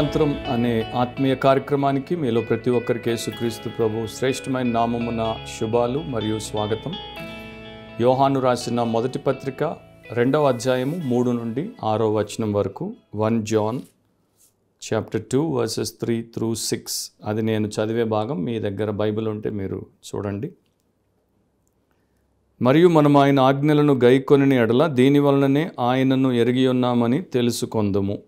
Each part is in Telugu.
రూపాంతరం అనే ఆత్మీయ కార్యక్రమానికి మీలో ప్రతి ఒక్కరికి యేసుక్రీస్తు ప్రభు శ్రేష్టమైన నామమున శుభాలు మరియు స్వాగతం యోహాను రాసిన మొదటి పత్రిక రెండవ అధ్యాయము మూడు నుండి ఆరో వచనం వరకు one John chapter two verses three through six అది నేను చదివే భాగం మీ దగ్గర బైబిల్ ఉంటే మీరు చూడండి మరియు మనం ఆయన ఆజ్ఞలను గైకొని ఎడల దీని వలననే ఆయనను ఎరిగి ఉన్నామని తెలుసుకుందము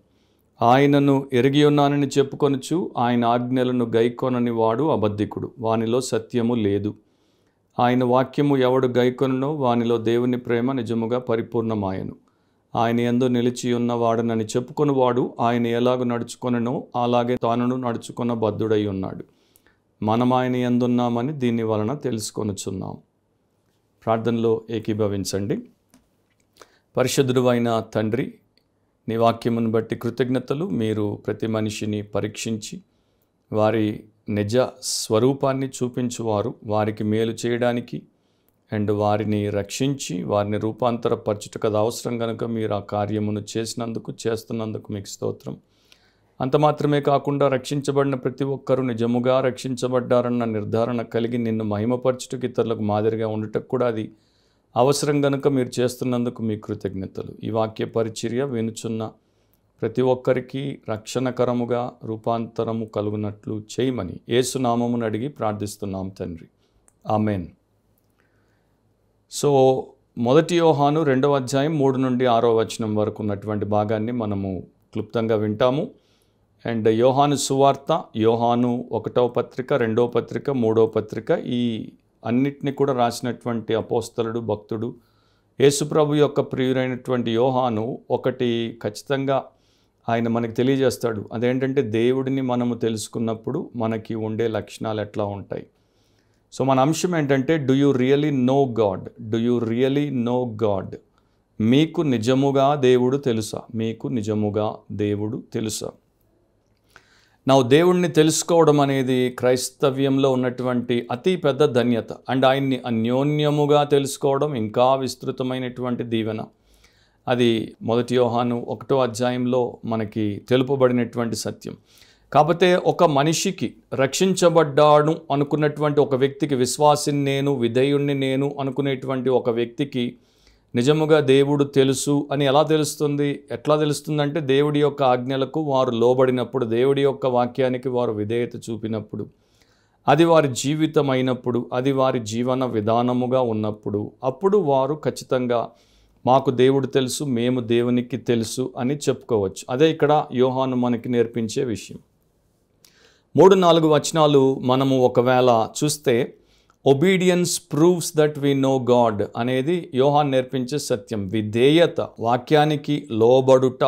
ఆయనను ఎరిగియున్నానని చెప్పుకొనుచు ఆయన ఆజ్ఞలను గైకొనని వాడు అబద్ధికుడు వానిలో సత్యము లేదు ఆయన వాక్యము ఎవడు గైకొనో వానిలో దేవుని ప్రేమ నిజముగా పరిపూర్ణమాయను ఆయన ఎందు నిలిచి ఉన్నవాడనని వాడు ఆయన ఎలాగ నడుచుకొనో అలాగే తానును నడుచుకున్న బద్ధుడై ఉన్నాడు మనం ఆయన ఎందున్నామని దీని వలన తెలుసుకొనుచున్నాం ప్రార్థనలో ఏకీభవించండి పరిశుద్ధుడు అయిన తండ్రి నీ వాక్యమును బట్టి కృతజ్ఞతలు మీరు ప్రతి మనిషిని పరీక్షించి వారి నిజ స్వరూపాన్ని చూపించువారు వారికి మేలు చేయడానికి అండ్ వారిని రక్షించి వారిని రూపాంతరపరచుటకు కదా అవసరం కనుక మీరు ఆ కార్యమును చేసినందుకు చేస్తున్నందుకు మీకు స్తోత్రం అంత మాత్రమే కాకుండా రక్షించబడిన ప్రతి ఒక్కరూ నిజముగా రక్షించబడ్డారన్న నిర్ధారణ కలిగి నిన్ను మహిమపరచుటకు ఇతరులకు మాదిరిగా ఉండటకు కూడా అది అవసరం కనుక మీరు చేస్తున్నందుకు మీ కృతజ్ఞతలు ఈ వాక్య పరిచర్య వినుచున్న ప్రతి ఒక్కరికి రక్షణకరముగా రూపాంతరము కలుగునట్లు చేయమని ఏసునామమును అడిగి ప్రార్థిస్తున్నాం తండ్రి ఆమెన్ సో మొదటి యోహాను రెండవ అధ్యాయం మూడు నుండి ఆరో వచనం వరకు ఉన్నటువంటి భాగాన్ని మనము క్లుప్తంగా వింటాము అండ్ యోహాను సువార్త యోహాను ఒకటో పత్రిక రెండో పత్రిక మూడో పత్రిక ఈ అన్నిటినీ కూడా రాసినటువంటి అపోస్తలుడు భక్తుడు యేసుప్రభు యొక్క ప్రియురైనటువంటి యోహాను ఒకటి ఖచ్చితంగా ఆయన మనకు తెలియజేస్తాడు అదేంటంటే దేవుడిని మనము తెలుసుకున్నప్పుడు మనకి ఉండే లక్షణాలు ఎట్లా ఉంటాయి సో మన అంశం ఏంటంటే do you really know God do you really know God మీకు నిజముగా దేవుడు తెలుసా మీకు నిజముగా దేవుడు తెలుసా నా దేవుణ్ణి తెలుసుకోవడం అనేది క్రైస్తవ్యంలో ఉన్నటువంటి అతి పెద్ద ధన్యత అండ్ ఆయన్ని అన్యోన్యముగా తెలుసుకోవడం ఇంకా విస్తృతమైనటువంటి దీవెన అది మొదటి యోహాను ఒకటో అధ్యాయంలో మనకి తెలుపబడినటువంటి సత్యం కాకపోతే ఒక మనిషికి రక్షించబడ్డాను అనుకున్నటువంటి ఒక వ్యక్తికి విశ్వాసిని నేను విధేయుణ్ణి నేను అనుకునేటువంటి ఒక వ్యక్తికి నిజముగా దేవుడు తెలుసు అని ఎలా తెలుస్తుంది ఎట్లా తెలుస్తుందంటే దేవుడి యొక్క ఆజ్ఞలకు వారు లోబడినప్పుడు దేవుడి యొక్క వాక్యానికి వారు విధేయత చూపినప్పుడు అది వారి జీవితం అయినప్పుడు అది వారి జీవన విధానముగా ఉన్నప్పుడు అప్పుడు వారు ఖచ్చితంగా మాకు దేవుడు తెలుసు మేము దేవునికి తెలుసు అని చెప్పుకోవచ్చు అదే ఇక్కడ యోహాను మనకి నేర్పించే విషయం మూడు నాలుగు వచనాలు మనము ఒకవేళ చూస్తే obedience proves that we know God అనేది యోహాన్ నేర్పించే సత్యం విధేయత వాక్యానికి లోబడుట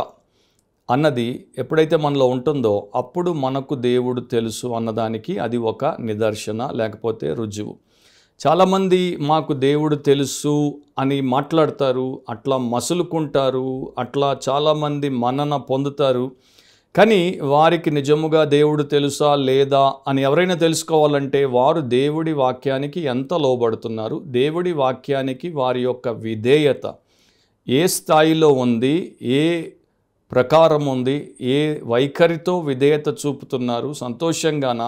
అన్నది ఎప్పుడైతే మనలో ఉంటుందో అప్పుడు మనకు దేవుడు తెలుసు అన్నదానికి అది ఒక నిదర్శన లేకపోతే రుజువు చాలామంది మాకు దేవుడు తెలుసు అని మాట్లాడతారు అట్లా మసులుకుంటారు అట్లా చాలామంది మనన పొందుతారు కానీ వారికి నిజముగా దేవుడు తెలుసా లేదా అని ఎవరైనా తెలుసుకోవాలంటే వారు దేవుడి వాక్యానికి ఎంత లోబడుతున్నారు దేవుడి వాక్యానికి వారి యొక్క విధేయత ఏ స్థాయిలో ఉంది ఏ ప్రకారం ఉంది ఏ వైఖరితో విధేయత చూపుతున్నారు సంతోషంగానా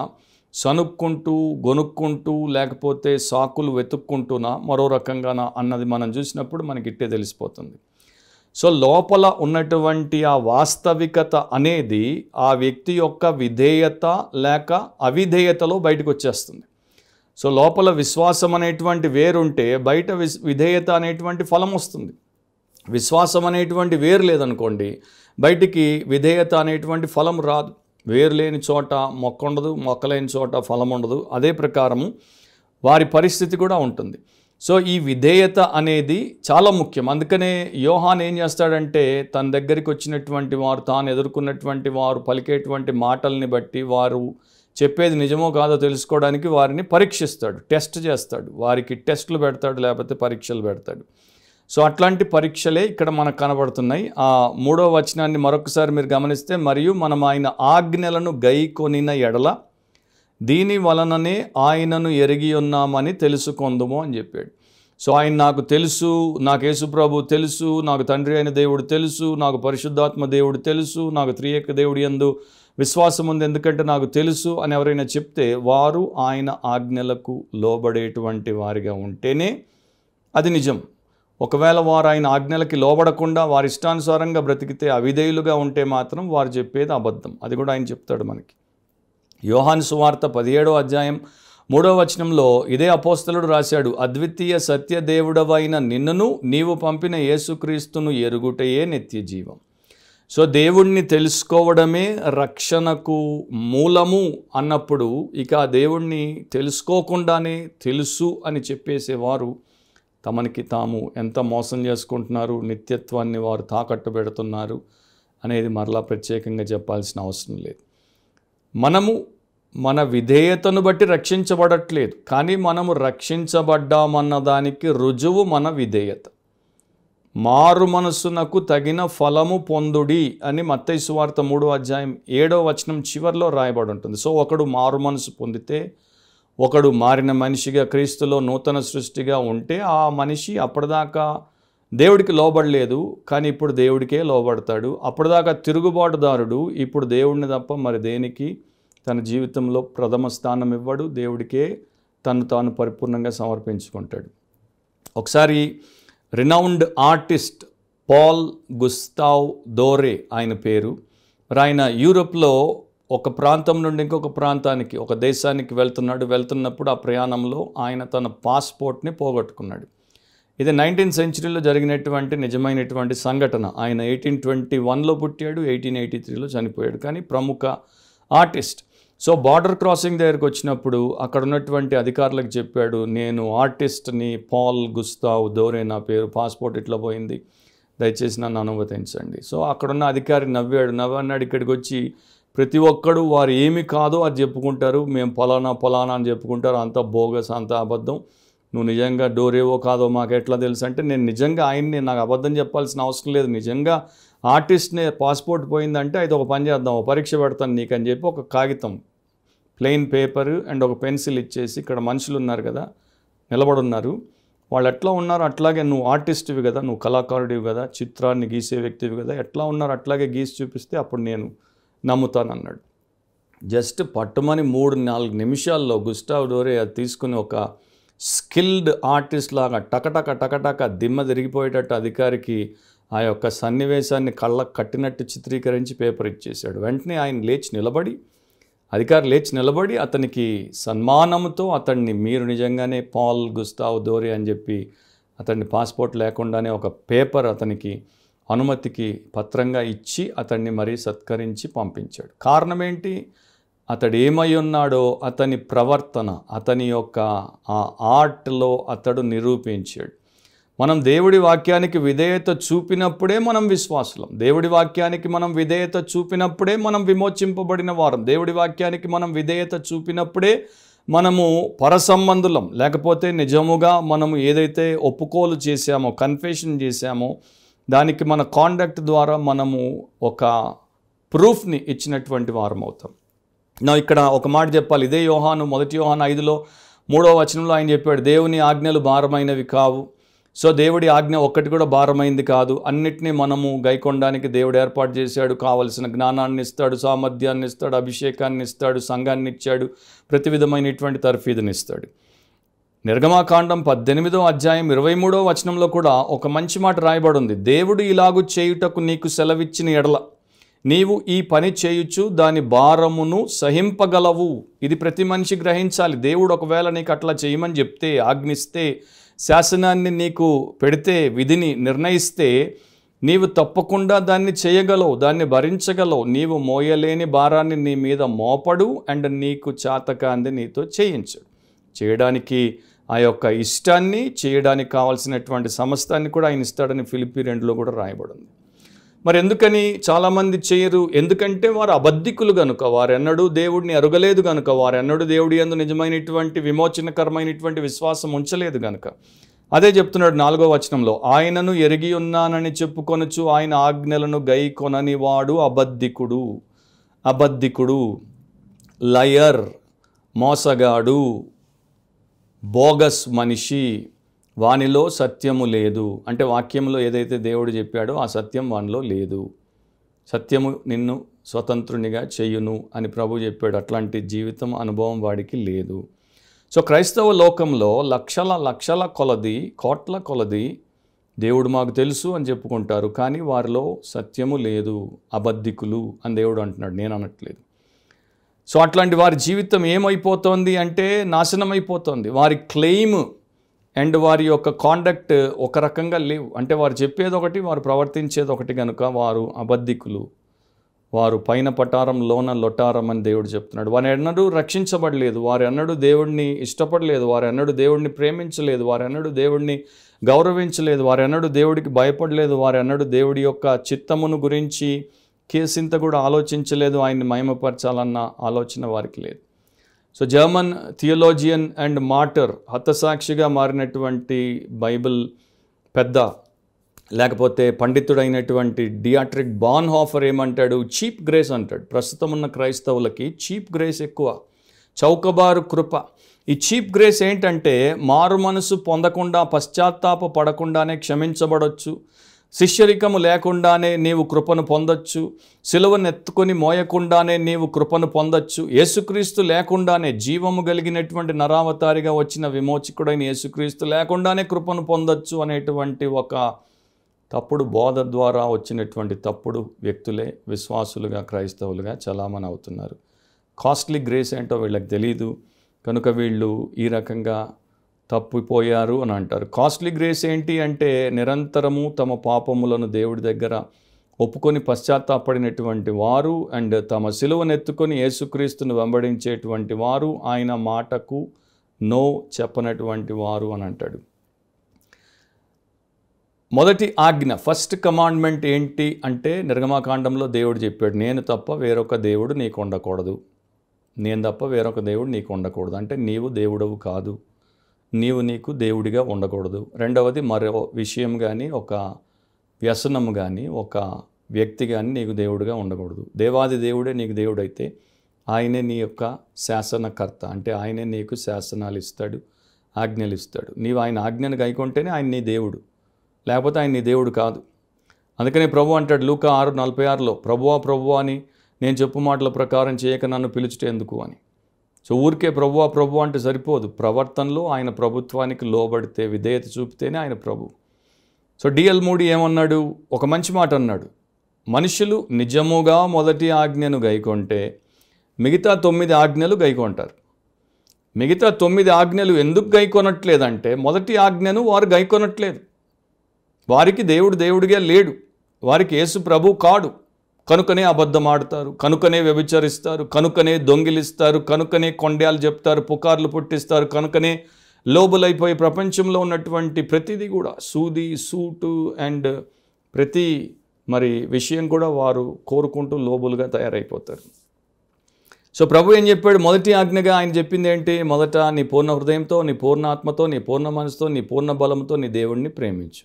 సనుక్కుంటూ గొనుక్కుంటూ లేకపోతే సాకులు వెతుక్కుంటూనా మరో రకంగానా అన్నది మనం చూసినప్పుడు మనకి ఇట్టే తెలిసిపోతుంది సో లోపల ఉన్నటువంటి ఆ వాస్తవికత అనేది ఆ వ్యక్తి యొక్క విధేయత లేక అవిధేయతలో బయటకు వచ్చేస్తుంది సో లోపల విశ్వాసం అనేటువంటి వేరుంటే బయట విధేయత అనేటువంటి ఫలం వస్తుంది విశ్వాసం అనేటువంటి వేరు లేదనుకోండి బయటికి విధేయత అనేటువంటి ఫలం రాదు వేరు లేని చోట మొక్క ఉండదు మొక్కలేని చోట ఫలం ఉండదు అదే ప్రకారము వారి పరిస్థితి కూడా ఉంటుంది సో ఈ విధేయత అనేది చాలా ముఖ్యం అందుకనే యోహాన్ ఏం చేస్తాడంటే తన దగ్గరికి వచ్చినటువంటి వారు తాను ఎదుర్కొన్నటువంటి వారు పలికేటువంటి మాటల్ని బట్టి వారు చెప్పేది నిజమో కాదో తెలుసుకోవడానికి వారిని పరీక్షిస్తాడు టెస్ట్ చేస్తాడు వారికి టెస్టులు పెడతాడు లేకపోతే పరీక్షలు పెడతాడు సో అట్లాంటి పరీక్షలే ఇక్కడ మనకు కనబడుతున్నాయి ఆ మూడో వచనాన్ని మరొకసారి మీరు గమనిస్తే మరియు మనం ఆయన ఆజ్ఞలను గై కొనిన ఎడల దీని వలననే ఆయనను ఎరిగి ఉన్నామని తెలుసుకుందుము అని చెప్పాడు సో ఆయన నాకు తెలుసు నాకు యేసుప్రభు తెలుసు నాకు తండ్రి అయిన దేవుడు తెలుసు నాకు పరిశుద్ధాత్మ దేవుడు తెలుసు నాకు త్రియేక దేవుడు ఎందు విశ్వాసం ఉంది ఎందుకంటే నాకు తెలుసు అని ఎవరైనా చెప్తే వారు ఆయన ఆజ్ఞలకు లోబడేటువంటి వారిగా ఉంటేనే అది నిజం ఒకవేళ వారు ఆయన ఆజ్ఞలకి లోబడకుండా వారి ఇష్టానుసారంగా బ్రతికితే అవిధేయులుగా ఉంటే మాత్రం వారు చెప్పేది అబద్ధం అది కూడా ఆయన చెప్తాడు మనకి యోహాను సువార్త పదిహేడో అధ్యాయం మూడో వచనంలో ఇదే అపోస్తలుడు రాశాడు అద్వితీయ సత్యదేవుడవైన నిన్నను నీవు పంపిన యేసుక్రీస్తును ఎరుగుటయే నిత్య జీవం సో దేవుణ్ణి తెలుసుకోవడమే రక్షణకు మూలము అన్నప్పుడు ఇక ఆ దేవుణ్ణి తెలుసుకోకుండానే తెలుసు అని చెప్పేసేవారు తమనికి తాము ఎంత మోసం చేసుకుంటున్నారు నిత్యత్వాన్ని వారు తాకట్టు పెడుతున్నారు అనేది మరలా ప్రత్యేకంగా చెప్పాల్సిన అవసరం లేదు మనము మన విధేయతను బట్టి రక్షించబడట్లేదు కానీ మనము రక్షించబడ్డామన్న దానికి రుజువు మన విధేయత మారు మనస్సునకు తగిన ఫలము పొందుడి అని మత్తైసు వార్త మూడో అధ్యాయం ఏడో వచనం చివరిలో రాయబడి ఉంటుంది సో ఒకడు మారు మనసు పొందితే ఒకడు మారిన మనిషిగా క్రీస్తులో నూతన సృష్టిగా ఉంటే ఆ మనిషి అప్పటిదాకా దేవుడికి లోబడలేదు కానీ ఇప్పుడు దేవుడికే లోబడతాడు అప్పటిదాకా తిరుగుబాటుదారుడు ఇప్పుడు దేవుడిని తప్ప మరి దేనికి తన జీవితంలో ప్రథమ స్థానం ఇవ్వడు దేవుడికే తను తాను పరిపూర్ణంగా సమర్పించుకుంటాడు ఒకసారి renowned artist Paul Gustave Doré ఆయన పేరు మరి ఆయన యూరోప్లో ఒక ప్రాంతం నుండి ఇంకొక ప్రాంతానికి ఒక దేశానికి వెళ్తున్నాడు వెళ్తున్నప్పుడు ఆ ప్రయాణంలో ఆయన తన పాస్పోర్ట్ని పోగొట్టుకున్నాడు ఇది నైన్టీన్ సెంచరీలో జరిగినటువంటి నిజమైనటువంటి సంఘటన ఆయన ఎయిటీన్ ట్వంటీ వన్లో పుట్టాడు ఎయిటీన్ ఎయిటీ త్రీలో చనిపోయాడు కానీ ప్రముఖ ఆర్టిస్ట్ సో బార్డర్ క్రాసింగ్ దగ్గరకు వచ్చినప్పుడు అక్కడ ఉన్నటువంటి అధికారులకు చెప్పాడు నేను ఆర్టిస్ట్ని పాల్ గుస్తావ్ దోరే నా పేరు పాస్పోర్ట్ ఇట్లా పోయింది దయచేసి నన్ను అనుమతించండి సో అక్కడున్న అధికారి నవ్వాడు నవ్వన్నాడు ఇక్కడికి వచ్చి ప్రతి ఒక్కడు వారు ఏమి కాదో అది చెప్పుకుంటారు మేము ఫలానా ఫలానా అని చెప్పుకుంటారు అంత బోగస్ అంత అబద్ధం నువ్వు నిజంగా డోరేవో కాదో మాకు ఎట్లా తెలుసు అంటే నేను నిజంగా ఆయన్ని నాకు అబద్ధం చెప్పాల్సిన అవసరం లేదు నిజంగా ఆర్టిస్ట్ని పాస్పోర్ట్ పోయిందంటే అయితే ఒక పని చేద్దాం ఒక పరీక్ష పెడతాను నీకు అని చెప్పి ఒక కాగితం ప్లెయిన్ పేపర్ అండ్ ఒక పెన్సిల్ ఇచ్చేసి ఇక్కడ మనుషులు ఉన్నారు కదా నిలబడున్నారు వాళ్ళు ఎట్లా ఉన్నారు అట్లాగే నువ్వు ఆర్టిస్ట్వి కదా నువ్వు కళాకారుడివి కదా చిత్రాన్ని గీసే వ్యక్తివి కదా ఎట్లా ఉన్నారు అట్లాగే గీసి చూపిస్తే అప్పుడు నేను నమ్ముతాను అన్నాడు జస్ట్ పట్టుమని మూడు నాలుగు నిమిషాల్లో గుస్టావ్ డోరే అది తీసుకుని ఒక స్కిల్డ్ ఆర్టిస్ట్ లాగా టకటక టకటక దిమ్మ తిరిగిపోయేటట్టు అధికారికి ఆ యొక్క సన్నివేశాన్ని కళ్ళకు కట్టినట్టు చిత్రీకరించి పేపర్ ఇచ్చేశాడు వెంటనే ఆయన లేచి నిలబడి అధికారి లేచి నిలబడి అతనికి సన్మానంతో అతన్ని మీరు నిజంగానే పాల్ గుస్తావ్ దోరే అని చెప్పి అతన్ని పాస్పోర్ట్ లేకుండానే ఒక పేపర్ అతనికి అనుమతికి పత్రంగా ఇచ్చి అతన్ని మరీ సత్కరించి పంపించాడు కారణం ఏంటి అతడు ఏమై ఉన్నాడో అతని ప్రవర్తన అతని యొక్క ఆ ఆర్ట్లో అతడు నిరూపించాడు మనం దేవుడి వాక్యానికి విధేయత చూపినప్పుడే మనం విశ్వాసులం దేవుడి వాక్యానికి మనం విధేయత చూపినప్పుడే మనం విమోచింపబడిన వారం దేవుడి వాక్యానికి మనం విధేయత చూపినప్పుడే మనము పరసంబంధులం లేకపోతే నిజముగా మనము ఏదైతే ఒప్పుకోలు చేశామో కన్ఫెషన్ చేశామో దానికి మన కాండక్ట్ ద్వారా మనము ఒక ప్రూఫ్ని ఇచ్చినటువంటి వారం అవుతాం నా ఇక్కడ ఒక మాట చెప్పాలి ఇదే యోహాను మొదటి యోహాను ఐదులో మూడో వచనంలో ఆయన చెప్పాడు దేవుని ఆజ్ఞలు భారమైనవి కావు సో దేవుడి ఆజ్ఞ ఒక్కటి కూడా భారమైంది కాదు అన్నిటినీ మనము గైకొండడానికి దేవుడు ఏర్పాటు చేశాడు కావలసిన జ్ఞానాన్ని ఇస్తాడు సామర్థ్యాన్ని ఇస్తాడు అభిషేకాన్ని ఇస్తాడు సంఘాన్ని ఇచ్చాడు ప్రతి విధమైనటువంటి తర్ఫీదుని ఇస్తాడు నిర్గమాకాండం పద్దెనిమిదో అధ్యాయం ఇరవై మూడో వచనంలో కూడా ఒక మంచి మాట రాయబడి ఉంది దేవుడు ఇలాగు చేయుటకు నీకు సెలవిచ్చిన ఎడల నీవు ఈ పని చేయొచ్చు దాని భారమును సహింపగలవు ఇది ప్రతి మనిషి గ్రహించాలి దేవుడు ఒకవేళ నీకు అట్లా చేయమని చెప్తే ఆజ్ఞిస్తే శాసనాన్ని నీకు పెడితే విధిని నిర్ణయిస్తే నీవు తప్పకుండా దాన్ని చేయగలవు దాన్ని భరించగలవు నీవు మోయలేని భారాన్ని నీ మీద మోపడు అండ్ నీకు చాతకాన్ని నీతో చేయించడు చేయడానికి ఆ యొక్క ఇష్టాన్ని చేయడానికి కావాల్సినటువంటి సమస్తాన్ని కూడా ఆయన ఇస్తాడని ఫిలిపి రెండులో కూడా రాయబడింది మరి ఎందుకని చాలామంది చేయరు ఎందుకంటే వారు అబద్ధికులు గనుక వారెన్నడూ దేవుడిని అరుగలేదు గనుక వారెన్నడూ దేవుడి యందు నిజమైనటువంటి విమోచనకరమైనటువంటి విశ్వాసం ఉంచలేదు గనుక అదే చెప్తున్నాడు నాలుగో వచనంలో ఆయనను ఎరిగి ఉన్నానని చెప్పుకొనచ్చు ఆయన ఆజ్ఞలను గై కొనని వాడు అబద్ధికుడు అబద్ధికుడు లయర్ మోసగాడు బోగస్ మనిషి వానిలో సత్యము లేదు అంటే వాక్యంలో ఏదైతే దేవుడు చెప్పాడో ఆ సత్యం వానిలో లేదు సత్యము నిన్ను స్వతంత్రునిగా చేయును అని ప్రభు చెప్పాడు అట్లాంటి జీవితం అనుభవం వాడికి లేదు సో క్రైస్తవ లోకంలో లక్షల లక్షల కొలది కోట్ల కొలది దేవుడు మాకు తెలుసు అని చెప్పుకుంటారు కానీ వారిలో సత్యము లేదు అబద్ధికులు అని దేవుడు అంటున్నాడు నేను అనట్లేదు సో అట్లాంటి వారి జీవితం ఏమైపోతోంది అంటే నాశనమైపోతుంది వారి క్లెయిమ్ అండ్ వారి యొక్క కాండక్ట్ ఒక రకంగా లేవు అంటే వారు చెప్పేది ఒకటి వారు ప్రవర్తించేది ఒకటి కనుక వారు అబద్ధికులు వారు పైన పటారం లోన లొటారం అని దేవుడు చెప్తున్నాడు వారు ఎన్నడూ రక్షించబడలేదు వారు ఎన్నడూ దేవుడిని ఇష్టపడలేదు వారు ఎన్నడూ దేవుడిని ప్రేమించలేదు వారు ఎన్నడూ దేవుడిని గౌరవించలేదు వారు ఎన్నడూ దేవుడికి భయపడలేదు వారు ఎన్నడూ దేవుడి యొక్క చిత్తమును గురించి కేసింత కూడా ఆలోచించలేదు ఆయన్ని మహిమపరచాలన్న ఆలోచన వారికి లేదు so German theologian and martyr హతసాక్షిగా మారినటువంటి బైబిల్ పెద్ద లేకపోతే పండితుడైనటువంటి డియాట్రిక్ బాన్ హాఫర్ ఏమంటాడు చీప్ గ్రేస్ అంటాడు ప్రస్తుతం ఉన్న క్రైస్తవులకి చీప్ గ్రేస్ ఎక్కువ చౌకబారు కృప ఈ చీప్ గ్రేస్ ఏంటంటే మారు మనసు పొందకుండా పశ్చాత్తాప పడకుండానే క్షమించబడొచ్చు శిష్యరికము లేకుండానే నీవు కృపను పొందొచ్చు సిలువను ఎత్తుకొని మోయకుండానే నీవు కృపను పొందొచ్చు యేసుక్రీస్తు లేకుండానే జీవము కలిగినటువంటి నరావతారిగా వచ్చిన విమోచకుడైన యేసుక్రీస్తు లేకుండానే కృపను పొందొచ్చు అనేటువంటి ఒక తప్పుడు బోధ ద్వారా వచ్చినటువంటి తప్పుడు వ్యక్తులే విశ్వాసులుగా క్రైస్తవులుగా చలామణి అవుతున్నారు కాస్ట్లీ గ్రేస్ ఏంటో వీళ్ళకి తెలీదు కనుక వీళ్ళు ఈ రకంగా తప్పిపోయారు అని అంటారు కాస్ట్లీ గ్రేస్ ఏంటి అంటే నిరంతరము తమ పాపములను దేవుడి దగ్గర ఒప్పుకొని పశ్చాత్తాపడినటువంటి వారు అండ్ తమ సిలువనెత్తుకొని యేసుక్రీస్తును వెంబడించేటువంటి వారు ఆయన మాటకు నో చెప్పనటువంటి వారు అని అంటాడు మొదటి ఆజ్ఞ ఫస్ట్ కమాండ్మెంట్ ఏంటి అంటే నిర్గమాకాండంలో దేవుడు చెప్పాడు నేను తప్ప వేరొక దేవుడు నీకు ఉండకూడదు నేను తప్ప వేరొక దేవుడు నీకు ఉండకూడదు అంటే నీవు దేవుడవు కాదు నీవు నీకు దేవుడిగా ఉండకూడదు రెండవది మరో విషయం కానీ ఒక వ్యసనం కానీ ఒక వ్యక్తి కానీ నీకు దేవుడిగా ఉండకూడదు దేవాది దేవుడే నీకు దేవుడైతే ఆయనే నీ యొక్క శాసనకర్త అంటే ఆయనే నీకు శాసనాలు ఇస్తాడు ఆజ్ఞలు ఇస్తాడు నీవు ఆయన ఆజ్ఞను గైకొంటేనే ఆయన నీ దేవుడు లేకపోతే ఆయన నీ దేవుడు కాదు అందుకనే ప్రభు అంటాడు లూక ఆరు నలభై ఆరులో ప్రభువా ప్రభువా అని నేను చెప్పు మాటల ప్రకారం చేయక నన్ను పిలుచుటేందుకు అని సో ఊరికే ప్రభు ప్రభు అంటే సరిపోదు ప్రవర్తనలో ఆయన ప్రభుత్వానికి లోబడితే విధేయత చూపితేనే ఆయన ప్రభు సో డిఎల్ మూడి ఏమన్నాడు ఒక మంచి మాట అన్నాడు మనుషులు నిజముగా మొదటి ఆజ్ఞను గైకొంటే మిగతా తొమ్మిది ఆజ్ఞలు గైకొంటారు మిగతా తొమ్మిది ఆజ్ఞలు ఎందుకు గైకొనట్లేదంటే మొదటి ఆజ్ఞను వారు గైకొనట్లేదు వారికి దేవుడు దేవుడిగా లేడు వారికి యేసు ప్రభు కాడు కనుకనే అబద్ధం ఆడతారు కనుకనే వ్యభిచరిస్తారు కనుకనే దొంగిలిస్తారు కనుకనే కొండ్యాలు చెప్తారు పుకార్లు పుట్టిస్తారు కనుకనే లోబులైపోయి ప్రపంచంలో ఉన్నటువంటి ప్రతిదీ కూడా సూది సూటు అండ్ ప్రతి మరి విషయం కూడా వారు కోరుకుంటూ లోబులుగా తయారైపోతారు సో ప్రభు ఏం చెప్పాడు మొదటి ఆజ్ఞగా ఆయన చెప్పింది ఏంటి మొదట నీ పూర్ణ హృదయంతో నీ పూర్ణ ఆత్మతో నీ పూర్ణ మనసుతో నీ పూర్ణ బలంతో నీ దేవుణ్ణి ప్రేమించు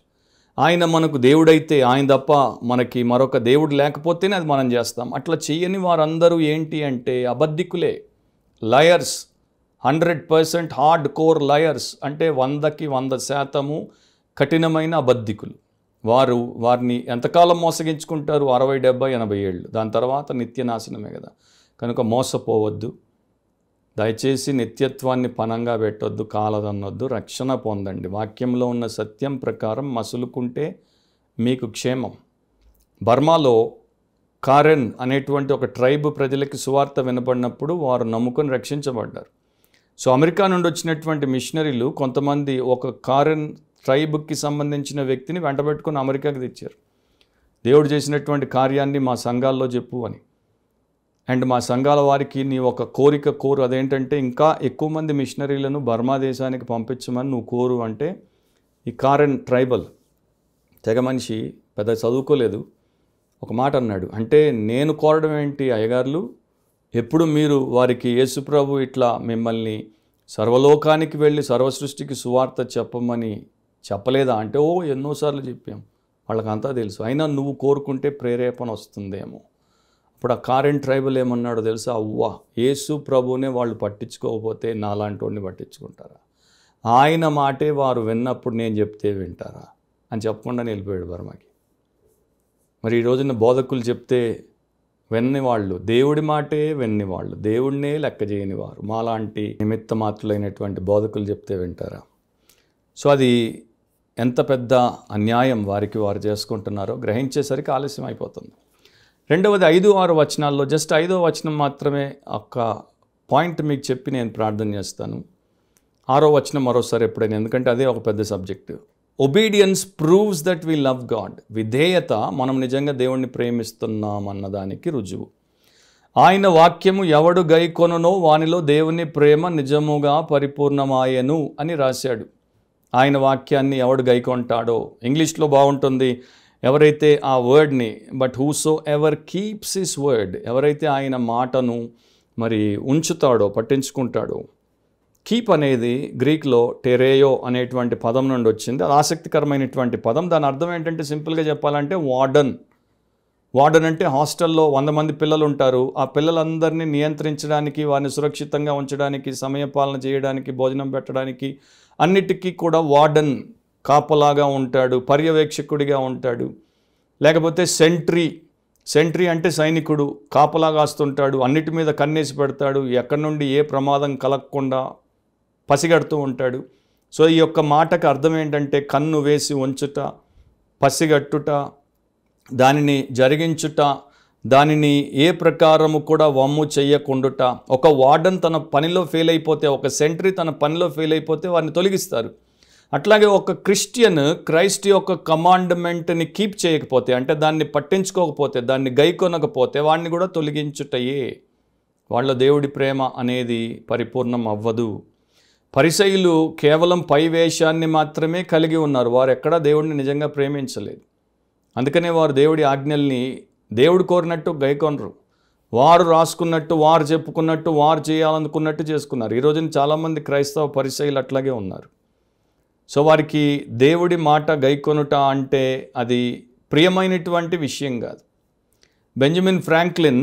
ఆయన మనకు దేవుడైతే ఆయన తప్ప మనకి మరొక దేవుడు లేకపోతేనే అది మనం చేస్తాం అట్లా చేయని వారందరూ ఏంటి అంటే అబద్ధికులే liars hundred percent hardcore liars అంటే వందకి వంద శాతము కఠినమైన అబద్ధికులు వారు వారిని ఎంతకాలం మోసగించుకుంటారు అరవై డెబ్బై ఎనభై ఏళ్ళు దాని తర్వాత నిత్యనాశనమే కదా కనుక మోసపోవద్దు దయచేసి నిత్యత్వాన్ని పనంగా పెట్టొద్దు కాలదన్నొద్దు రక్షణ పొందండి వాక్యంలో ఉన్న సత్యం ప్రకారం మసులుకుంటే మీకు క్షేమం బర్మాలో కారెన్ అనేటువంటి ఒక ట్రైబ్ ప్రజలకి సువార్త వినబడినప్పుడు వారు నమ్ముకొని రక్షించబడ్డారు సో అమెరికా నుండి వచ్చినటువంటి మిషనరీలు కొంతమంది ఒక కారెన్ ట్రైబ్కి సంబంధించిన వ్యక్తిని వెంటబెట్టుకుని అమెరికాకి తెచ్చారు దేవుడు చేసినటువంటి కార్యాన్ని మా సంఘాల్లో చెప్పు అని అండ్ మా సంఘాల వారికి నీ ఒక కోరిక కోరు అదేంటంటే ఇంకా ఎక్కువ మంది మిషనరీలను బర్మా దేశానికి పంపించమని నువ్వు కోరు అంటే ఈ కారెన్ ట్రైబల్ తెగ మనిషి పెద్ద చదువుకోలేదు ఒక మాట అన్నాడు అంటే నేను కోరడం ఏంటి అయ్యగారులు ఎప్పుడు మీరు వారికి యేసుప్రభు ఇట్లా మిమ్మల్ని సర్వలోకానికి వెళ్ళి సర్వసృష్టికి సువార్త చెప్పమని చెప్పలేదా అంటే ఓ ఎన్నోసార్లు చెప్పాం వాళ్ళకంతా తెలుసు అయినా నువ్వు కోరుకుంటే ప్రేరేపణ వస్తుందేమో ఇప్పుడు ఆ కారెంట్ ట్రైబల్ ఏమన్నాడో తెలుసా అవ్వా యేసు ప్రభునే వాళ్ళు పట్టించుకోకపోతే నాలాంటి పట్టించుకుంటారా ఆయన మాటే వారు విన్నప్పుడు నేను చెప్తే వింటారా అని చెప్పకుండా నిలిపోయాడు బర్మకి మరి ఈ రోజున బోధకులు చెప్తే వెన్ని వాళ్ళు దేవుడి మాటే వెన్ని వాళ్ళు దేవుడినే లెక్క చేయని వారు మాలాంటి నిమిత్త మాత్రులైనటువంటి బోధకులు చెప్తే వింటారా సో అది ఎంత పెద్ద అన్యాయం వారికి వారు చేసుకుంటున్నారో గ్రహించేసరికి ఆలస్యం అయిపోతుంది రెండవది ఐదు ఆరు వచనాల్లో జస్ట్ ఐదో వచనం మాత్రమే ఒక పాయింట్ మీకు చెప్పి నేను ప్రార్థన చేస్తాను ఆరో వచనం మరోసారి ఎప్పుడైనా ఎందుకంటే అదే ఒక పెద్ద subject obedience proves that we love God విధేయత మనం నిజంగా దేవుణ్ణి ప్రేమిస్తున్నామన్నదానికి రుజువు ఆయన వాక్యము ఎవడు గైకొననో వానిలో దేవుని ప్రేమ నిజముగా పరిపూర్ణమాయను అని రాశాడు ఆయన వాక్యాన్ని ఎవడు గైకొంటాడో ఇంగ్లీష్లో బాగుంటుంది ఎవరైతే ఆ వర్డ్ని but whosoever keeps his word ఎవరైతే ఆయన మాటను మరి ఉంచుతాడో పట్టించుకుంటాడో కీప్ అనేది గ్రీక్లో టెరేయో అనేటువంటి పదం నుండి వచ్చింది అది ఆసక్తికరమైనటువంటి పదం దాని అర్థం ఏంటంటే సింపుల్గా చెప్పాలంటే వార్డన్ వార్డన్ అంటే హాస్టల్లో వంద మంది పిల్లలు ఉంటారు ఆ పిల్లలందరినీ నియంత్రించడానికి వారిని సురక్షితంగా ఉంచడానికి సమయపాలన చేయడానికి భోజనం పెట్టడానికి అన్నిటికీ కూడా వార్డన్ కాపలాగా ఉంటాడు పర్యవేక్షకుడిగా ఉంటాడు లేకపోతే సెంట్రీ సెంట్రీ అంటే సైనికుడు కాపలా కాస్తుంటాడు అన్నిటి మీద కన్నేసి పెడతాడు ఎక్కడి నుండి ఏ ప్రమాదం కలగకుండా పసిగడుతూ ఉంటాడు సో ఈ యొక్క మాటకు అర్థం ఏంటంటే కన్ను వేసి ఉంచుట పసిగట్టుట దానిని జరిగించుట దానిని ఏ ప్రకారము కూడా వమ్ము చేయకుండుట ఒక వార్డన్ తన పనిలో ఫెయిల్ అయిపోతే ఒక సెంట్రీ తన పనిలో ఫెయిల్ అయిపోతే వారిని తొలగిస్తారు అట్లాగే ఒక క్రిస్టియన్ క్రైస్ట్ యొక్క కమాండ్మెంట్ని కీప్ చేయకపోతే అంటే దాన్ని పట్టించుకోకపోతే దాన్ని గైకొనకపోతే వాడిని కూడా తొలగించుటయే వాళ్ళ దేవుడి ప్రేమ అనేది పరిపూర్ణం అవ్వదు పరిసయులు కేవలం పై వేషాన్ని మాత్రమే కలిగి ఉన్నారు వారు ఎక్కడా దేవుడిని నిజంగా ప్రేమించలేదు అందుకనే వారు దేవుడి ఆజ్ఞల్ని దేవుడు కోరినట్టు గైకొనరు వారు రాసుకున్నట్టు వారు చెప్పుకున్నట్టు వారు చేయాలనుకున్నట్టు చేసుకున్నారు ఈ రోజున చాలామంది క్రైస్తవ పరిసయులు అట్లాగే ఉన్నారు సో వారికి దేవుడి మాట గైకొనుట అంటే అది ప్రియమైనటువంటి విషయం కాదు బెంజమిన్ ఫ్రాంక్లిన్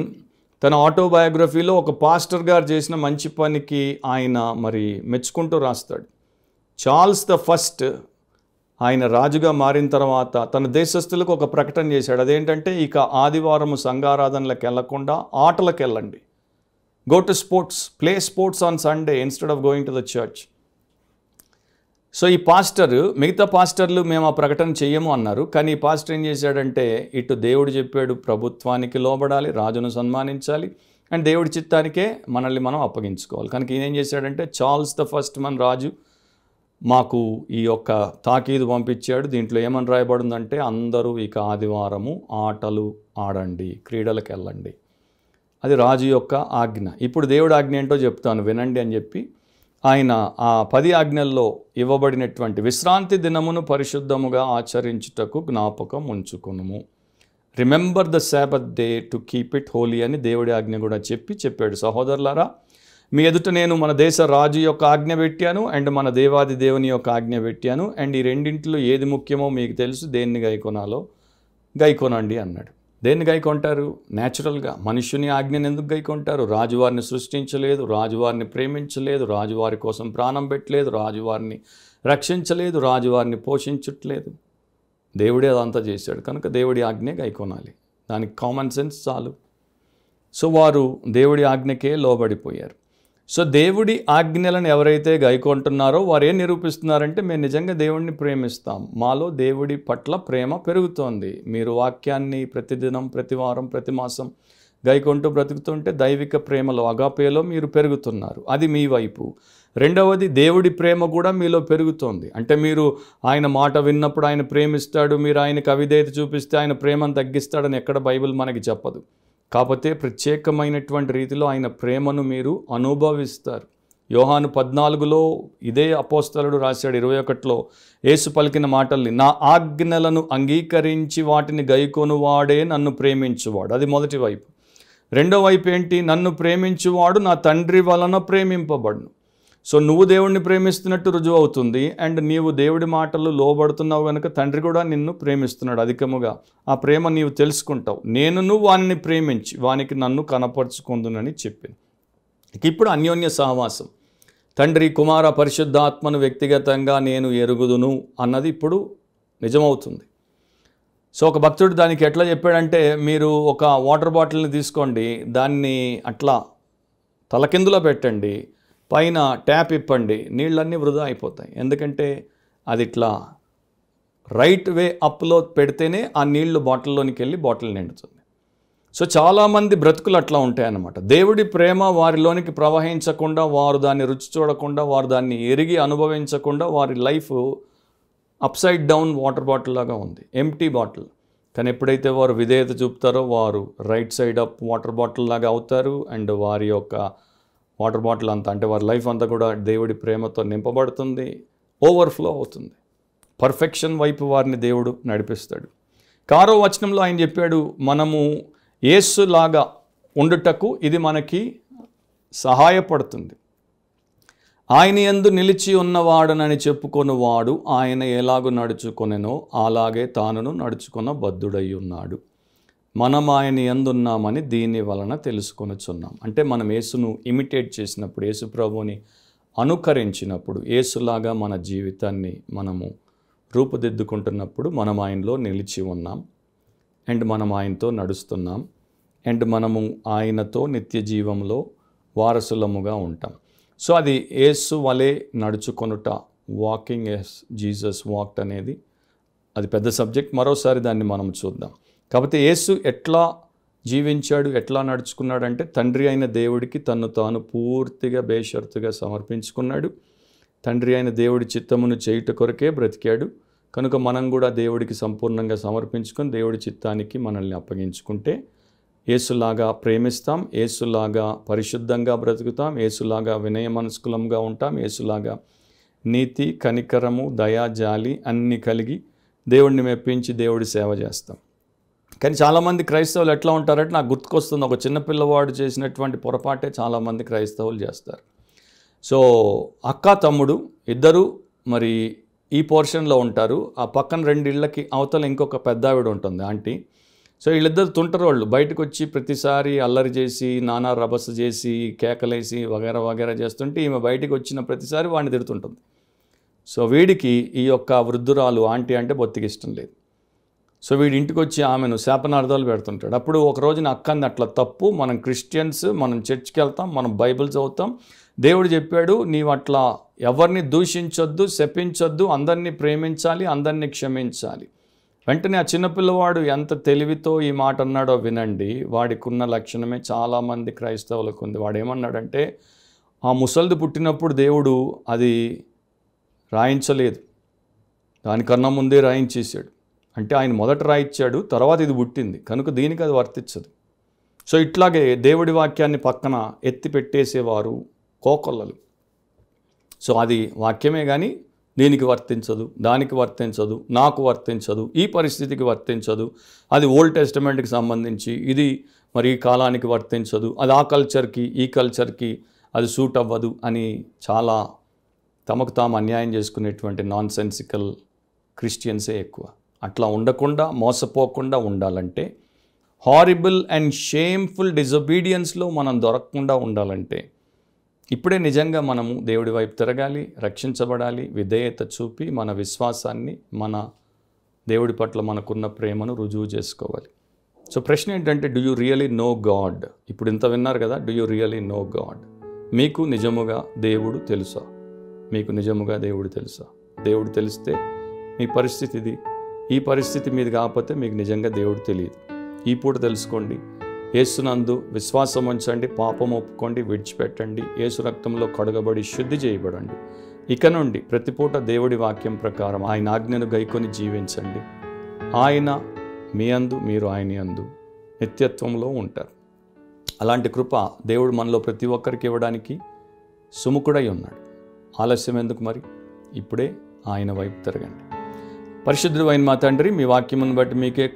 తన ఆటోబయోగ్రఫీలో ఒక పాస్టర్ గారు చేసిన మంచి పనికి ఆయన మరి మెచ్చుకుంటూ రాస్తాడు చార్ల్స్ ద ఫస్ట్ ఆయన రాజుగా మారిన తర్వాత తన దేశస్తులకు ఒక ప్రకటన చేశాడు అదేంటంటే ఇక ఆదివారం సంఘారాధనలకు వెళ్లకుండా ఆటలకు వెళ్ళండి go to sports play sports on Sunday instead of going to the church so ఈ పాస్టర్ మిగతా పాస్టర్లు మేము ఆ ప్రకటన చేయము అన్నారు కానీ ఈ పాస్టర్ ఏం చేశాడంటే ఇటు దేవుడు చెప్పాడు ప్రభుత్వానికి లోబడాలి రాజును సన్మానించాలి అండ్ దేవుడి చిత్తానికే మనల్ని మనం అప్పగించుకోవాలి కనుక ఈయన ఏం చేశాడంటే చార్ల్స్ ద ఫస్ట్ మన రాజు మాకు ఈ యొక్క తాకీదు పంపించాడు దీంట్లో ఏమని రాయబడిందంటే అందరూ ఇక ఆదివారము ఆటలు ఆడండి క్రీడలకు వెళ్ళండి అది రాజు యొక్క ఆజ్ఞ ఇప్పుడు దేవుడు ఆజ్ఞ ఏంటో చెప్తాను వినండి అని చెప్పి ఆయన ఆ పది ఆజ్ఞల్లో ఇవ్వబడినటువంటి విశ్రాంతి దినమును పరిశుద్ధముగా ఆచరించుటకు జ్ఞాపకం ఉంచుకునుము remember the Sabbath day to keep it holy అని దేవుడి ఆజ్ఞ కూడా చెప్పి చెప్పాడు సహోదరులారా మీ ఎదుట నేను మన దేశ రాజు యొక్క ఆజ్ఞ పెట్టాను అండ్ మన దేవాది దేవుని యొక్క ఆజ్ఞ పెట్టాను అండ్ ఈ రెండింటిలో ఏది ముఖ్యమో మీకు తెలుసు దేన్ని గైకొనాలో గైకొనండి అన్నాడు దేన్ని గైకొంటారు న్యాచురల్గా మనుషుని ఆజ్ఞను ఎందుకు గైకొంటారు రాజువారిని సృష్టించలేదు రాజువారిని ప్రేమించలేదు రాజువారి కోసం ప్రాణం పెట్టలేదు రాజువారిని రక్షించలేదు రాజువారిని పోషించట్లేదు దేవుడే అదంతా చేశాడు కనుక దేవుడి ఆజ్ఞే గైకొనాలి దానికి కామన్ సెన్స్ చాలు సో వారు దేవుడి ఆజ్ఞకే లోబడిపోయారు సో దేవుడి ఆజ్ఞలను ఎవరైతే గైకొంటున్నారో వారు ఏం నిరూపిస్తున్నారంటే మేము నిజంగా దేవుడిని ప్రేమిస్తాం మాలో దేవుడి పట్ల ప్రేమ పెరుగుతోంది మీరు వాక్యాన్ని ప్రతిదినం ప్రతి వారం ప్రతి మాసం గైకొంటూ బ్రతుకుతుంటే దైవిక ప్రేమలో అగాపేలో మీరు పెరుగుతున్నారు అది మీ వైపు రెండవది దేవుడి ప్రేమ కూడా మీలో పెరుగుతోంది అంటే మీరు ఆయన మాట విన్నప్పుడు ఆయన ప్రేమిస్తాడు మీరు ఆయన కవిదేత చూపిస్తే ఆయన ప్రేమను తగ్గిస్తాడని ఎక్కడ బైబిల్ మనకి చెప్పదు కాకపోతే ప్రత్యేకమైనటువంటి రీతిలో ఆయన ప్రేమను మీరు అనుభవిస్తారు యోహాను పద్నాలుగులో ఇదే అపోస్తలుడు రాశాడు ఇరవై ఒకటిలో యేసు పలికిన మాటల్ని నా ఆజ్ఞలను అంగీకరించి వాటిని గైకొనువాడే నన్ను ప్రేమించువాడు అది మొదటి వైపు రెండో వైపు ఏంటి నన్ను ప్రేమించువాడు నా తండ్రి వలన ప్రేమింపబడును సో నువ్వు దేవుడిని ప్రేమిస్తున్నట్టు రుజువు అవుతుంది అండ్ నీవు దేవుడి మాటలు లోబడుతున్నావు కనుక తండ్రి కూడా నిన్ను ప్రేమిస్తున్నాడు అధికముగా ఆ ప్రేమ నీవు తెలుసుకుంటావు నేను నువ్వు వానిని ప్రేమించి వానికి నన్ను కనపరుచుకుందునని చెప్పింది ఇప్పుడు అన్యోన్య సహవాసం తండ్రి కుమార పరిశుద్ధాత్మను వ్యక్తిగతంగా నేను ఎరుగుదును అన్నది ఇప్పుడు నిజమవుతుంది సో ఒక భక్తుడు దానికి ఎట్లా చెప్పాడంటే మీరు ఒక వాటర్ బాటిల్ని తీసుకోండి దాన్ని అట్లా తలకిందులో పెట్టండి పైన ట్యాప్ ఇప్పండి నీళ్ళన్నీ వృధా అయిపోతాయి ఎందుకంటే అది ఇట్లా రైట్ వే అప్లో పెడితేనే ఆ నీళ్లు బాటిల్లోనికి వెళ్ళి బాటిల్ నిండుతుంది సో చాలామంది బ్రతుకులు అట్లా ఉంటాయన్నమాట దేవుడి ప్రేమ వారిలోనికి ప్రవహించకుండా వారు దాన్ని రుచి చూడకుండా వారు దాన్ని ఎరిగి అనుభవించకుండా వారి life upside down water bottle లాగా ఉంది ఎంటీ బాటిల్ కానీ ఎప్పుడైతే వారు విధేయత చూపుతారో వారు right side up water bottle లాగా అవుతారు అండ్ వారి యొక్క వాటర్ బాటిల్ అంతా అంటే వారి లైఫ్ అంతా కూడా దేవుడి ప్రేమతో నింపబడుతుంది ఓవర్ఫ్లో అవుతుంది పర్ఫెక్షన్ వైపు వారిని దేవుడు నడిపిస్తాడు కారో వచనంలో ఆయన చెప్పాడు మనము ఏసులాగా ఉండుటకు ఇది మనకి సహాయపడుతుంది ఆయన ఎందు నిలిచి ఉన్నవాడనని వాడు ఆయన ఎలాగో నడుచుకొనెనో అలాగే తానును నడుచుకున్న బద్ధుడయి ఉన్నాడు మనం ఆయన ఎందున్నామని దీని వలన తెలుసుకొనిచున్నాం అంటే మనం యేసును ఇమిటేట్ చేసినప్పుడు యేసు ప్రభుని అనుకరించినప్పుడు యేసులాగా మన జీవితాన్ని మనము రూపుదిద్దుకుంటున్నప్పుడు మనం ఆయనలో నిలిచి ఉన్నాం అండ్ మనం ఆయనతో నడుస్తున్నాం అండ్ మనము ఆయనతో నిత్య జీవంలో వారసులముగా ఉంటాం సో అది యేసు వలె నడుచుకొనుట వాకింగ్ ఎస్ జీసస్ వాక్ట్ అనేది అది పెద్ద సబ్జెక్ట్ మరోసారి దాన్ని మనం చూద్దాం కాబట్టి యేసు ఎట్లా జీవించాడు ఎట్లా నడుచుకున్నాడంటే తండ్రి అయిన దేవుడికి తను తాను పూర్తిగా బేషరతుగా సమర్పించుకున్నాడు తండ్రి అయిన దేవుడి చిత్తమును చేయుట కొరకే బ్రతికాడు కనుక మనం కూడా దేవుడికి సంపూర్ణంగా సమర్పించుకొని దేవుడి చిత్తానికి మనల్ని అప్పగించుకుంటే ఏసులాగా ప్రేమిస్తాం ఏసులాగా పరిశుద్ధంగా బ్రతుకుతాం ఏసులాగా వినయ మనస్కులంగా ఉంటాం ఏసులాగా నీతి కనికరము దయా జాలి అన్నీ కలిగి దేవుడిని మెప్పించి దేవుడి సేవ చేస్తాం కానీ చాలామంది క్రైస్తవులు ఎట్లా ఉంటారంటే నాకు గుర్తుకొస్తుంది ఒక చిన్నపిల్లవాడు చేసినటువంటి పొరపాటే చాలామంది క్రైస్తవులు చేస్తారు సో అక్క తమ్ముడు ఇద్దరు మరి ఈ పోర్షన్లో ఉంటారు ఆ పక్కన రెండిళ్ళకి అవతల ఇంకొక పెద్ద ఆవిడ ఉంటుంది ఆంటీ సో వీళ్ళిద్దరు తుంటరోళ్ళు వాళ్ళు బయటకు వచ్చి ప్రతిసారి అల్లరి చేసి నానా రభస చేసి కేకలేసి వగేరా వగేరా చేస్తుంటే ఈమె బయటకు వచ్చిన ప్రతిసారి వాడిని తిడుతుంటుంది సో వీడికి ఈ యొక్క వృద్ధురాలు ఆంటీ అంటే బొత్తికి ఇష్టం లేదు సో వీడి ఇంటికి వచ్చి ఆమెను శాపనార్థాలు పెడుతుంటాడు అప్పుడు ఒక రోజున అక్కని అట్లా తప్పు మనం క్రిస్టియన్స్ మనం చర్చ్కి వెళ్తాం మనం బైబిల్ చదువుతాం దేవుడు చెప్పాడు నీవు అట్లా ఎవరిని దూషించొద్దు శపించొద్దు అందరినీ ప్రేమించాలి అందరినీ క్షమించాలి వెంటనే ఆ చిన్నపిల్లవాడు ఎంత తెలివితో ఈ మాట అన్నాడో వినండి వాడికి ఉన్న లక్షణమే చాలామంది క్రైస్తవులకు ఉంది వాడు ఏమన్నాడంటే ఆ ముసలిది పుట్టినప్పుడు దేవుడు అది రాయించలేదు దానికన్నా ముందే రాయించేశాడు అంటే ఆయన మొదట రాయిచ్చాడు తర్వాత ఇది పుట్టింది కనుక దీనికి అది వర్తించదు సో ఇట్లాగే దేవుడి వాక్యాన్ని పక్కన ఎత్తి పెట్టేసేవారు కోకొల్లలు సో అది వాక్యమే కానీ దీనికి వర్తించదు దానికి వర్తించదు నాకు వర్తించదు ఈ పరిస్థితికి వర్తించదు అది ఓల్డ్ టెస్టిమెంట్కి సంబంధించి ఇది మరి ఈ కాలానికి వర్తించదు అది ఆ కల్చర్కి ఈ కల్చర్కి అది సూట్ అవ్వదు అని చాలా తమకు తాము అన్యాయం చేసుకునేటువంటి నాన్ సెన్సికల్ క్రిస్టియన్సే ఎక్కువ అట్లా ఉండకుండా మోసపోకుండా ఉండాలంటే హారిబుల్ అండ్ షేమ్ఫుల్ డిజొబీడియన్స్లో మనం దొరకకుండా ఉండాలంటే ఇప్పుడే నిజంగా మనము దేవుడి వైపు తిరగాలి రక్షించబడాలి విధేయత చూపి మన విశ్వాసాన్ని మన దేవుడి పట్ల మనకున్న ప్రేమను రుజువు చేసుకోవాలి సో ప్రశ్న ఏంటంటే do you really know God ఇప్పుడు ఇంత విన్నారు కదా do you really know God మీకు నిజముగా దేవుడు తెలుసా మీకు నిజముగా దేవుడు తెలుసా దేవుడు తెలిస్తే మీ పరిస్థితి ఇది ఈ పరిస్థితి మీది కాకపోతే మీకు నిజంగా దేవుడు తెలియదు ఈ పూట తెలుసుకోండి ఏసునందు విశ్వాసం ఉంచండి పాపం ఒప్పుకోండి విడిచిపెట్టండి ఏసు రక్తంలో కడగబడి శుద్ధి చేయబడండి ఇక నుండి ప్రతిపూట దేవుడి వాక్యం ప్రకారం ఆయన ఆజ్ఞను గైకొని జీవించండి ఆయన మీ అందు మీరు ఆయన అందు నిత్యత్వంలో ఉంటారు అలాంటి కృప దేవుడు మనలో ప్రతి ఒక్కరికి ఇవ్వడానికి సుముఖుడై ఉన్నాడు ఆలస్యం ఎందుకు మరి ఇప్పుడే ఆయన వైపు తిరగండి పరిశుద్ధుడు అయిన మా తండ్రి మీ వాక్యమును బట్టి మీకే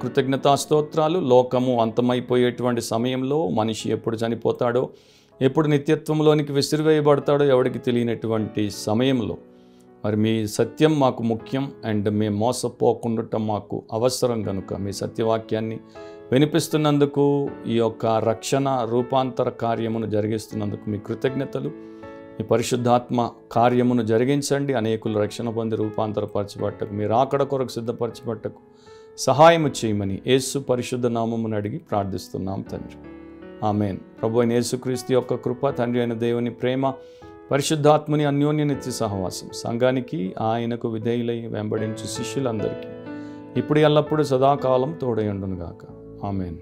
స్తోత్రాలు లోకము అంతమైపోయేటువంటి సమయంలో మనిషి ఎప్పుడు చనిపోతాడో ఎప్పుడు నిత్యత్వంలోనికి విసిరివేయబడతాడో ఎవరికి తెలియనటువంటి సమయంలో మరి మీ సత్యం మాకు ముఖ్యం అండ్ మేము మోసపోకుండా మాకు అవసరం కనుక మీ సత్యవాక్యాన్ని వినిపిస్తున్నందుకు ఈ యొక్క రక్షణ రూపాంతర కార్యమును జరిగిస్తున్నందుకు మీ కృతజ్ఞతలు ఈ పరిశుద్ధాత్మ కార్యమును జరిగించండి అనేకులు రక్షణ పొంది రూపాంతరపరచబట్టకు మీరు ఆకడ కొరకు సిద్ధపరచబట్టకు సహాయము చేయమని యేసు పరిశుద్ధ నామమును అడిగి ప్రార్థిస్తున్నాం తండ్రి ఆమెన్ ప్రభు అయిన యేసుక్రీస్తు యొక్క కృప తండ్రి అయిన దేవుని ప్రేమ పరిశుద్ధాత్మని అన్యోన్యనిత్య సహవాసం సంఘానికి ఆయనకు విధేయులై వెంబడించు శిష్యులందరికీ ఇప్పుడు ఎల్లప్పుడూ సదాకాలం గాక ఆమెన్